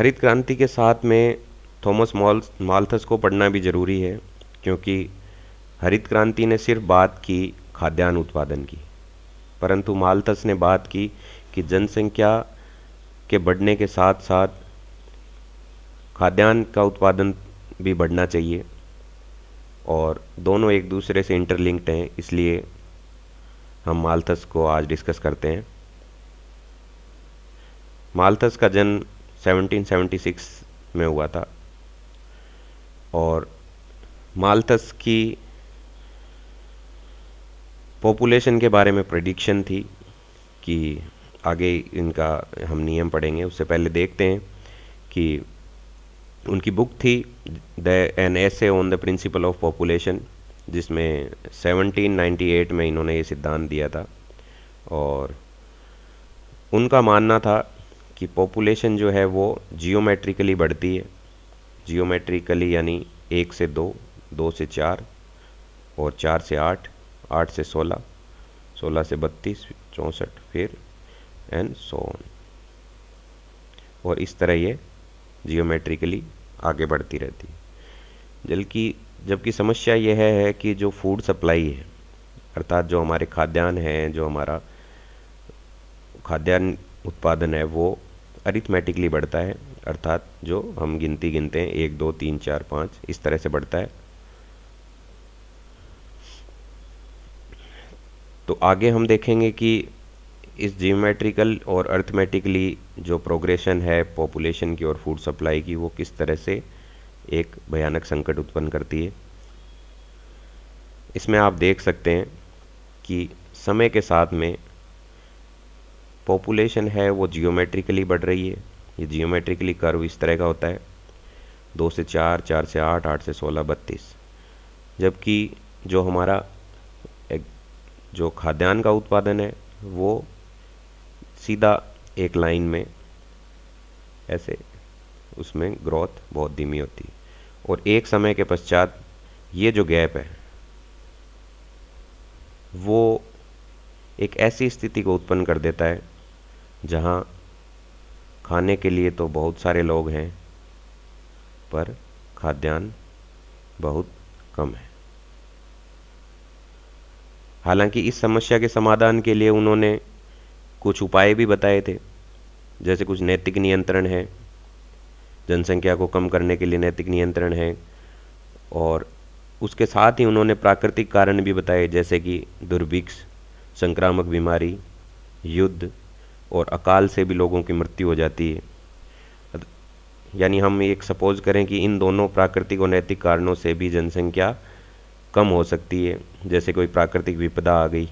हरित क्रांति के साथ में थॉमस मॉल मालथस को पढ़ना भी ज़रूरी है क्योंकि हरित क्रांति ने सिर्फ बात की खाद्यान्न उत्पादन की परंतु मालथस ने बात की कि जनसंख्या के बढ़ने के साथ साथ खाद्यान्न का उत्पादन भी बढ़ना चाहिए और दोनों एक दूसरे से इंटरलिंक्ड हैं इसलिए हम मालथस को आज डिस्कस करते हैं मालथस का जन्म 1776 में हुआ था और मालथस की पॉपुलेशन के बारे में प्रडिक्शन थी कि आगे इनका हम नियम पढ़ेंगे उससे पहले देखते हैं कि उनकी बुक थी the an essay on the principle of population जिसमें 1798 में इन्होंने ये सिद्धांत दिया था और उनका मानना था कि पॉपुलेशन जो है वो जियोमेट्रिकली बढ़ती है जियोमेट्रिकली यानी एक से दो दो से चार और चार से आठ आठ से सोलह सोलह से बत्तीस चौंसठ फिर एंड सो ऑन और इस तरह ये जियोमेट्रिकली आगे बढ़ती रहती है जबकि जबकि समस्या यह है कि जो फूड सप्लाई है अर्थात जो हमारे खाद्यान्न हैं जो हमारा खाद्यान्न उत्पादन है वो अरिथमेटिकली बढ़ता है अर्थात जो हम गिनती गिनते हैं एक दो तीन चार पाँच इस तरह से बढ़ता है तो आगे हम देखेंगे कि इस जियोमेट्रिकल और अर्थमेटिकली जो प्रोग्रेशन है पॉपुलेशन की और फूड सप्लाई की वो किस तरह से एक भयानक संकट उत्पन्न करती है इसमें आप देख सकते हैं कि समय के साथ में पॉपुलेशन है वो जियोमेट्रिकली बढ़ रही है ये जियोमेट्रिकली कर्व इस तरह का होता है दो से चार चार से आठ आठ से सोलह बत्तीस जबकि जो हमारा एक जो खाद्यान्न का उत्पादन है वो सीधा एक लाइन में ऐसे उसमें ग्रोथ बहुत धीमी होती है और एक समय के पश्चात ये जो गैप है वो एक ऐसी स्थिति को उत्पन्न कर देता है जहाँ खाने के लिए तो बहुत सारे लोग हैं पर खाद्यान्न बहुत कम है हालांकि इस समस्या के समाधान के लिए उन्होंने कुछ उपाय भी बताए थे जैसे कुछ नैतिक नियंत्रण है जनसंख्या को कम करने के लिए नैतिक नियंत्रण है और उसके साथ ही उन्होंने प्राकृतिक कारण भी बताए जैसे कि दुर्भिक्ष संक्रामक बीमारी युद्ध और अकाल से भी लोगों की मृत्यु हो जाती है यानी हम एक सपोज़ करें कि इन दोनों प्राकृतिक और नैतिक कारणों से भी जनसंख्या कम हो सकती है जैसे कोई प्राकृतिक विपदा आ गई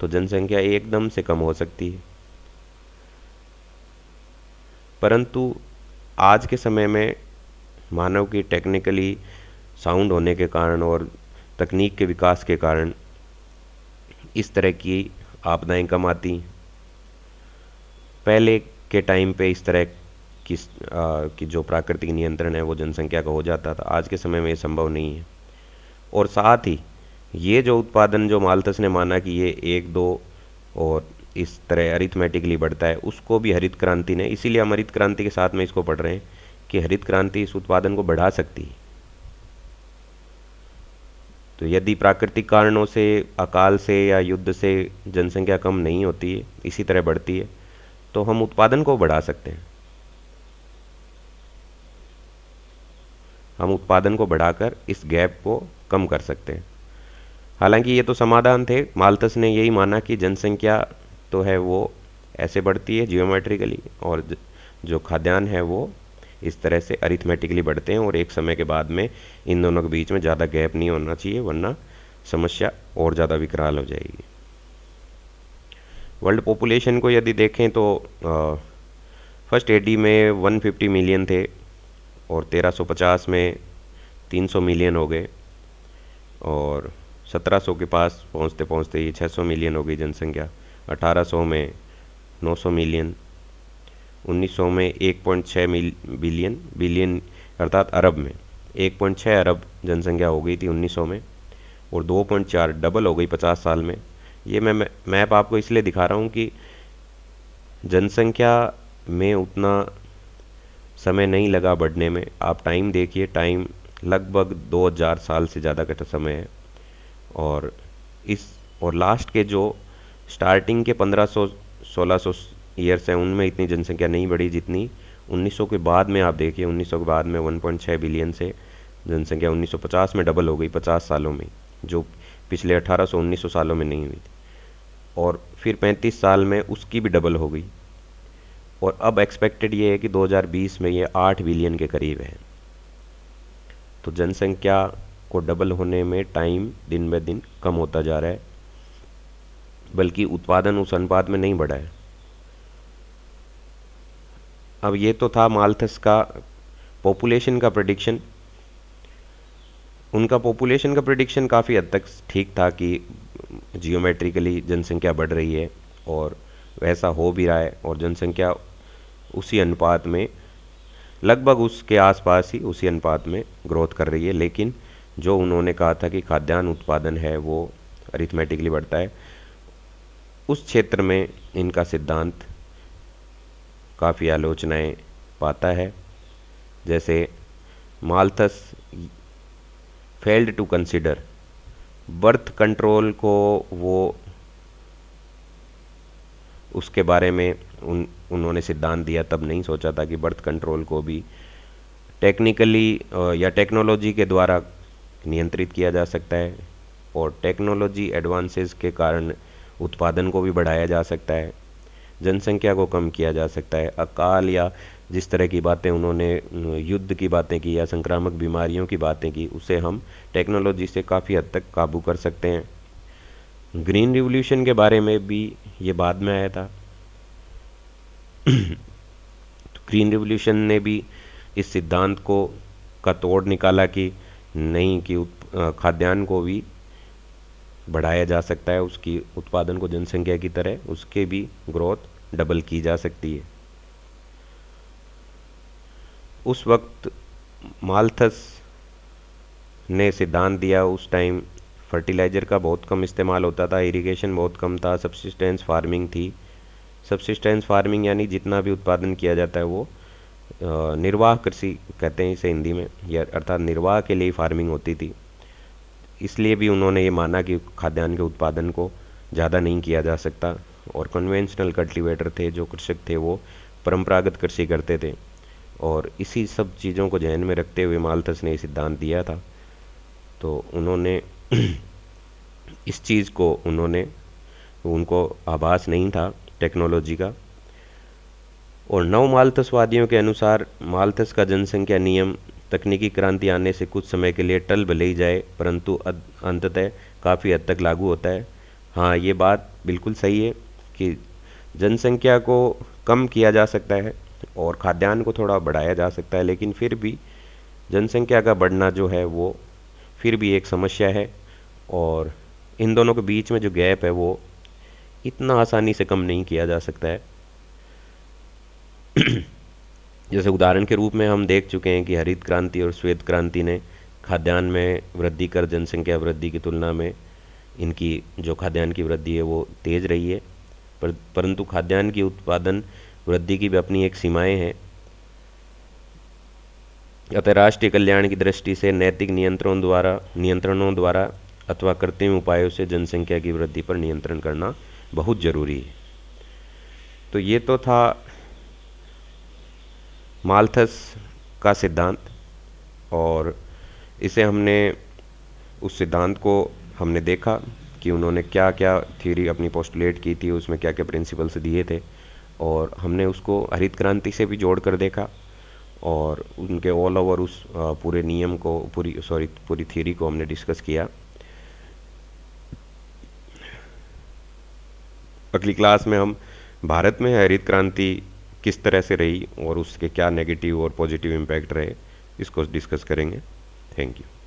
तो जनसंख्या एकदम से कम हो सकती है परंतु आज के समय में मानव की टेक्निकली साउंड होने के कारण और तकनीक के विकास के कारण इस तरह की आपदाएं कम आती पहले के टाइम पे इस तरह की, आ, की जो प्राकृतिक नियंत्रण है वो जनसंख्या का हो जाता था आज के समय में ये संभव नहीं है और साथ ही ये जो उत्पादन जो मालतस ने माना कि ये एक दो और इस तरह अरिथमेटिकली बढ़ता है उसको भी हरित क्रांति ने इसीलिए हम हरित क्रांति के साथ में इसको पढ़ रहे हैं कि हरित क्रांति इस उत्पादन को बढ़ा सकती है तो यदि प्राकृतिक कारणों से अकाल से या युद्ध से जनसंख्या कम नहीं होती है इसी तरह बढ़ती है तो हम उत्पादन को बढ़ा सकते हैं हम उत्पादन को बढ़ाकर इस गैप को कम कर सकते हैं हालांकि ये तो समाधान थे मालतस ने यही माना कि जनसंख्या तो है वो ऐसे बढ़ती है जियोमेट्रिकली और जो खाद्यान्न है वो इस तरह से अरिथमेटिकली बढ़ते हैं और एक समय के बाद में इन दोनों के बीच में ज़्यादा गैप नहीं होना चाहिए वरना समस्या और ज़्यादा विकराल हो जाएगी वर्ल्ड पॉपुलेशन को यदि देखें तो फर्स्ट एडी में 150 मिलियन थे और 1350 में 300 मिलियन हो गए और 1700 के पास पहुंचते पहुंचते ये 600 मिलियन हो गई जनसंख्या 1800 में 900 मिलियन 1900 में 1.6 बिलियन बिलियन अर्थात अरब में 1.6 अरब जनसंख्या हो गई थी 1900 में और 2.4 डबल हो गई 50 साल में ये मैं मैप आपको इसलिए दिखा रहा हूँ कि जनसंख्या में उतना समय नहीं लगा बढ़ने में आप टाइम देखिए टाइम लगभग 2000 साल से ज़्यादा का तो समय है और इस और लास्ट के जो स्टार्टिंग के 1500 1600 ईयर्स हैं उनमें इतनी जनसंख्या नहीं बढ़ी जितनी 1900 के बाद में आप देखिए 1900 के बाद में 1.6 बिलियन से जनसंख्या 1950 में डबल हो गई 50 सालों में जो पिछले 1800 1900 सालों में नहीं हुई थी और फिर 35 साल में उसकी भी डबल हो गई और अब एक्सपेक्टेड ये है कि 2020 में ये 8 बिलियन के करीब है तो जनसंख्या को डबल होने में टाइम दिन ब दिन कम होता जा रहा है बल्कि उत्पादन उस अनुपात में नहीं बढ़ा है अब ये तो था मालथस का पॉपुलेशन का प्रडिक्शन उनका पॉपुलेशन का प्रडिक्शन काफ़ी हद तक ठीक था कि जियोमेट्रिकली जनसंख्या बढ़ रही है और वैसा हो भी रहा है और जनसंख्या उसी अनुपात में लगभग उसके आसपास ही उसी अनुपात में ग्रोथ कर रही है लेकिन जो उन्होंने कहा था कि खाद्यान्न उत्पादन है वो अरिथमेटिकली बढ़ता है उस क्षेत्र में इनका सिद्धांत काफ़ी आलोचनाएं पाता है जैसे Malthus failed to consider birth control को वो उसके बारे में उन उन्होंने सिद्धांत दिया तब नहीं सोचा था कि बर्थ कंट्रोल को भी टेक्निकली या टेक्नोलॉजी के द्वारा नियंत्रित किया जा सकता है और टेक्नोलॉजी एडवांसेस के कारण उत्पादन को भी बढ़ाया जा सकता है जनसंख्या को कम किया जा सकता है अकाल या जिस तरह की बातें उन्होंने युद्ध की बातें की या संक्रामक बीमारियों की बातें की उसे हम टेक्नोलॉजी से काफ़ी हद तक काबू कर सकते हैं ग्रीन रिवोल्यूशन के बारे में भी ये बाद में आया था तो ग्रीन रिवोल्यूशन ने भी इस सिद्धांत को का तोड़ निकाला कि नहीं कि खाद्यान्न को भी बढ़ाया जा सकता है उसकी उत्पादन को जनसंख्या की तरह उसके भी ग्रोथ डबल की जा सकती है उस वक्त मालथस ने सिद्धांत दिया उस टाइम फर्टिलाइज़र का बहुत कम इस्तेमाल होता था इरिगेशन बहुत कम था सब्सिस्टेंस फार्मिंग थी सब्सिस्टेंस फार्मिंग यानी जितना भी उत्पादन किया जाता है वो निर्वाह कृषि कहते हैं इसे हिंदी में या अर्थात निर्वाह के लिए फार्मिंग होती थी इसलिए भी उन्होंने ये माना कि खाद्यान्न के उत्पादन को ज़्यादा नहीं किया जा सकता और कन्वेंशनल कल्टिवेटर थे जो कृषक थे वो परंपरागत कृषि करते थे और इसी सब चीज़ों को जहन में रखते हुए मालथस ने सिद्धांत दिया था तो उन्होंने इस चीज़ को उन्होंने उनको आभास नहीं था टेक्नोलॉजी का और नव मालथसवादियों के अनुसार मालथस का जनसंख्या नियम तकनीकी क्रांति आने से कुछ समय के लिए टल भले ही जाए परंतु अंततः काफ़ी हद तक लागू होता है हाँ ये बात बिल्कुल सही है कि जनसंख्या को कम किया जा सकता है और खाद्यान्न को थोड़ा बढ़ाया जा सकता है लेकिन फिर भी जनसंख्या का बढ़ना जो है वो फिर भी एक समस्या है और इन दोनों के बीच में जो गैप है वो इतना आसानी से कम नहीं किया जा सकता है जैसे उदाहरण के रूप में हम देख चुके हैं कि हरित क्रांति और श्वेत क्रांति ने खाद्यान्न में वृद्धि कर जनसंख्या वृद्धि की तुलना में इनकी जो खाद्यान्न की वृद्धि है वो तेज़ रही है पर परंतु खाद्यान्न की उत्पादन वृद्धि की भी अपनी एक सीमाएं हैं अतः राष्ट्रीय कल्याण की दृष्टि से नैतिक नियंत्रणों द्वारा नियंत्रणों द्वारा अथवा कृत्रिम उपायों से जनसंख्या की वृद्धि पर नियंत्रण करना बहुत जरूरी है तो ये तो था मालथस का सिद्धांत और इसे हमने उस सिद्धांत को हमने देखा कि उन्होंने क्या क्या थ्योरी अपनी पोस्टुलेट की थी उसमें क्या क्या प्रिंसिपल्स दिए थे और हमने उसको हरित क्रांति से भी जोड़ कर देखा और उनके ऑल ओवर उस पूरे नियम को पूरी सॉरी पूरी थ्योरी को हमने डिस्कस किया अगली क्लास में हम भारत में हरित क्रांति किस तरह से रही और उसके क्या नेगेटिव और पॉजिटिव इम्पैक्ट रहे इसको डिस्कस करेंगे थैंक यू